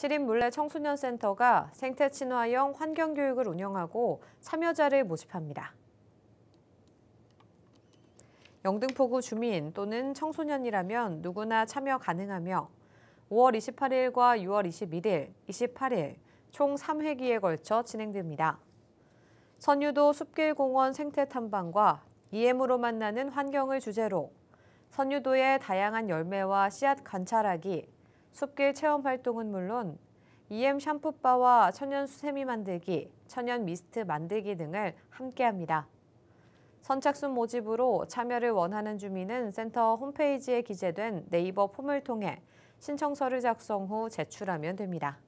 시립물레청소년센터가 생태친화형 환경교육을 운영하고 참여자를 모집합니다. 영등포구 주민 또는 청소년이라면 누구나 참여 가능하며 5월 28일과 6월 21일, 28일 총 3회기에 걸쳐 진행됩니다. 선유도 숲길공원 생태탐방과 EM으로 만나는 환경을 주제로 선유도의 다양한 열매와 씨앗 관찰하기, 숲길 체험 활동은 물론 EM 샴푸바와 천연 수세미 만들기, 천연 미스트 만들기 등을 함께합니다. 선착순 모집으로 참여를 원하는 주민은 센터 홈페이지에 기재된 네이버 폼을 통해 신청서를 작성 후 제출하면 됩니다.